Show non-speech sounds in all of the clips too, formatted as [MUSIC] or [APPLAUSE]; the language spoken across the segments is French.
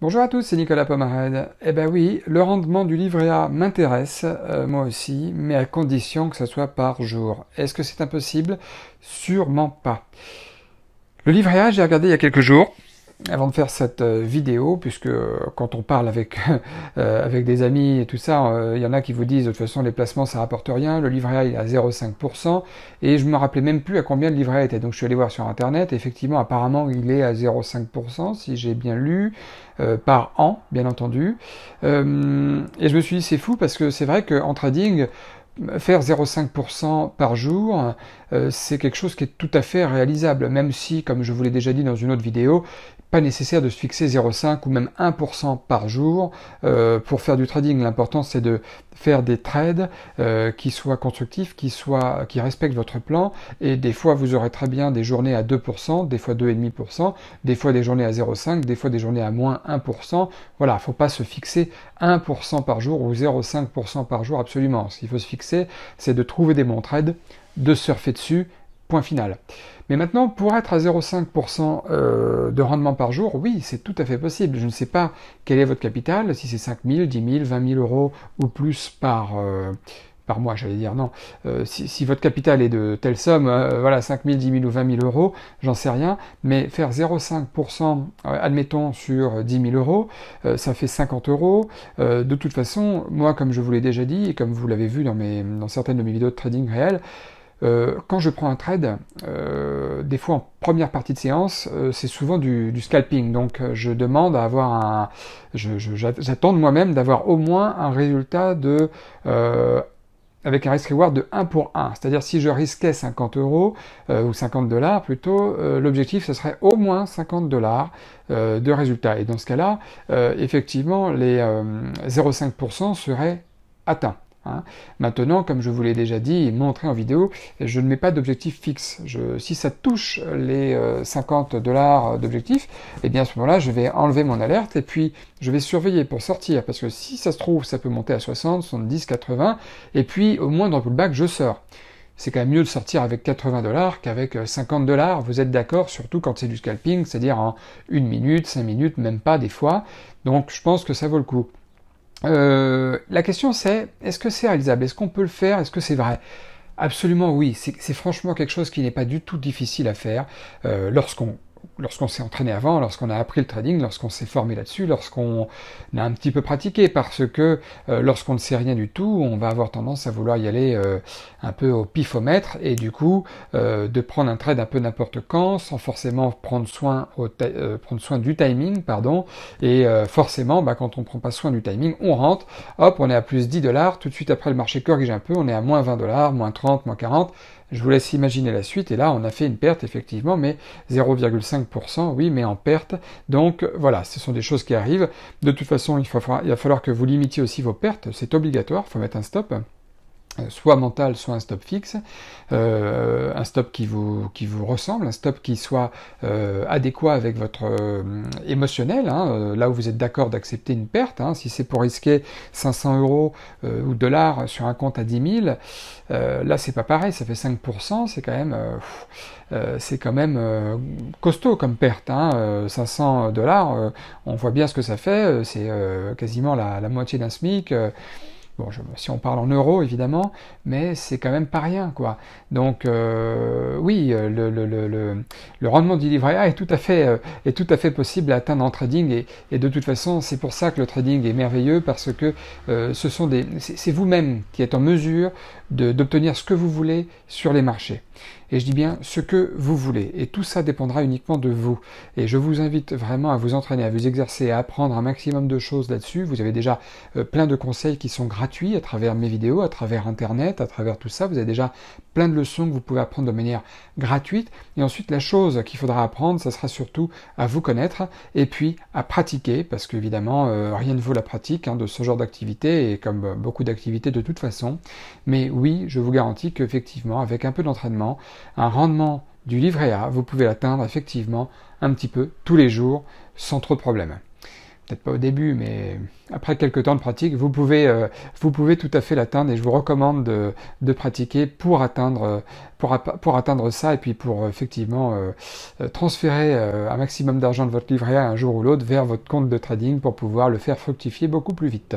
Bonjour à tous, c'est Nicolas Pomared. Eh ben oui, le rendement du livret A m'intéresse, euh, moi aussi, mais à condition que ce soit par jour. Est-ce que c'est impossible Sûrement pas. Le livret A, j'ai regardé il y a quelques jours, avant de faire cette euh, vidéo, puisque euh, quand on parle avec, [LAUGHS] euh, avec des amis et tout ça, il y en a qui vous disent de toute façon les placements ça rapporte rien, le livret A est à 0,5%, et je me rappelais même plus à combien le livret A était. Donc je suis allé voir sur internet, effectivement apparemment il est à 0,5%, si j'ai bien lu, par an, bien entendu. et je me suis dit c'est fou parce que c'est vrai qu'en trading, faire 0,5% par jour, c'est quelque chose qui est tout à fait réalisable, même si, comme je vous l'ai déjà dit dans une autre vidéo, pas nécessaire de se fixer 0,5 ou même 1% par jour euh, pour faire du trading. L'important c'est de faire des trades euh, qui soient constructifs, qui respectent votre plan. Et des fois vous aurez très bien des journées à 2%, des fois 2,5%, des fois des journées à 0,5, des fois des journées à moins 1%. Voilà, il ne faut pas se fixer 1% par jour ou 0,5% par jour absolument. Ce qu'il faut se fixer, c'est de trouver des bons trades, de surfer dessus Point final. Mais maintenant, pour être à 0,5% euh, de rendement par jour, oui, c'est tout à fait possible. Je ne sais pas quel est votre capital, si c'est 5 000, 10 000, 20 000 euros ou plus par, euh, par mois, j'allais dire non. Euh, si, votre capital est de telle somme, voilà, 5 000, 10 000 ou 20 000 euros, j'en sais rien, mais faire 0,5%, admettons, sur 10 000 euros, ça fait 50 euros. de toute façon, moi, comme je vous l'ai déjà dit, et comme vous l'avez vu dans, mes, dans certaines de mes vidéos de trading réel, euh, quand je prends un trade, euh, des fois en première partie de séance, euh, c'est souvent du, scalping. Donc je demande à avoir un... J'attends de moi-même d'avoir au moins un résultat de... avec un risk reward de 1 pour 1. C'est-à-dire si je risquais 50 euros, ou 50 dollars plutôt, l'objectif ce serait au moins 50 dollars de résultat. Et dans ce cas-là, effectivement, les 0,5% seraient atteints. Hein. Maintenant, comme je vous l'ai déjà dit et montré en vidéo, je ne mets pas d'objectif fixe. si ça touche les 50 euh, dollars d'objectif, eh bien à ce moment-là, je vais enlever mon alerte et puis je vais surveiller pour sortir parce que si ça se trouve, ça peut monter à 60, 70, 80 et puis au moins dans le pullback, je sors c'est quand même mieux de sortir avec 80 dollars qu'avec 50 euh, dollars, vous êtes d'accord, surtout quand c'est du scalping, c'est-à-dire en une minute, cinq minutes, même pas des fois. Donc je pense que ça vaut le coup. Euh, la question c'est, est-ce que c'est réalisable Est-ce qu'on peut le faire Est-ce que c'est vrai Absolument oui, c'est franchement quelque chose qui n'est pas du tout difficile à faire euh, lorsqu'on lorsqu'on s'est entraîné avant, lorsqu'on a appris le trading, lorsqu'on s'est formé là-dessus, lorsqu'on a un petit peu pratiqué, parce que euh, lorsqu'on ne sait rien du tout, on va avoir tendance à vouloir y aller euh, un peu au pifomètre, et du coup euh, de prendre un trade un peu n'importe quand, sans forcément prendre soin, du timing, pardon, et forcément, bah, quand on ne prend pas soin du timing, on rentre, hop, on est à plus 10 dollars, tout de suite après le marché corrige un peu, on est à moins 20 dollars, moins 30, moins 40, je vous laisse imaginer la suite. Et là, on a fait une perte, effectivement, mais 0,5%, oui, mais en perte. Donc voilà, ce sont des choses qui arrivent. De toute façon, il va falloir que vous limitiez aussi vos pertes. C'est obligatoire, il faut mettre un stop. Euh, soit mental, soit un stop fixe, euh, un stop qui vous, qui vous ressemble, un stop qui soit euh, adéquat avec votre euh, émotionnel, hein. là où vous êtes d'accord d'accepter une perte, hein, si c'est pour risquer 500 euros ou dollars sur un compte à 10 000, là c'est pas pareil, ça fait 5%, c'est quand même, c'est quand même costaud comme perte, 500 hein. dollars, on voit bien ce que ça fait, c'est quasiment la, la moitié d'un SMIC. Bon, si on parle en euros, évidemment, mais c'est quand même pas rien, quoi. Donc, euh, oui, euh, le, rendement du livret A est tout à fait, euh, est tout à fait possible à atteindre en trading, et, de toute façon, c'est pour ça que le trading est merveilleux, parce que ce sont des, c'est vous-même qui êtes en mesure d'obtenir ce que vous voulez sur les marchés et je dis bien ce que vous voulez. Et tout ça dépendra uniquement de vous. Et je vous invite vraiment à vous entraîner, à vous exercer, à apprendre un maximum de choses là-dessus. Vous avez déjà euh, plein de conseils qui sont gratuits à travers mes vidéos, à travers Internet, à travers tout ça. Vous avez déjà plein de leçons que vous pouvez apprendre de manière gratuite. Et ensuite, la chose qu'il faudra apprendre, ça sera surtout à vous connaître et puis à pratiquer, parce qu'évidemment, euh, rien ne vaut la pratique hein, de ce genre d'activité, et comme euh, beaucoup d'activités de toute façon. Mais oui, je vous garantis qu'effectivement, avec un peu d'entraînement, un rendement du livret A, vous pouvez l'atteindre effectivement un petit peu tous les jours sans trop de problèmes. Peut-être pas au début, mais après quelques temps de pratique, vous pouvez, euh, tout à fait l'atteindre et je vous recommande de, pratiquer pour atteindre, pour, atteindre ça et puis pour euh, effectivement euh, transférer un maximum d'argent de votre livret A un jour ou l'autre vers votre compte de trading pour pouvoir le faire fructifier beaucoup plus vite.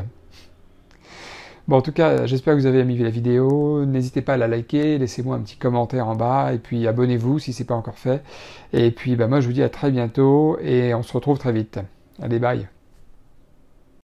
Bon, en tout cas, j'espère que vous avez aimé la vidéo. N'hésitez pas à la liker, laissez-moi un petit commentaire en bas, et puis abonnez-vous si ce n'est pas encore fait. Et puis, bah, moi, je vous dis à très bientôt, et on se retrouve très vite. Allez, bye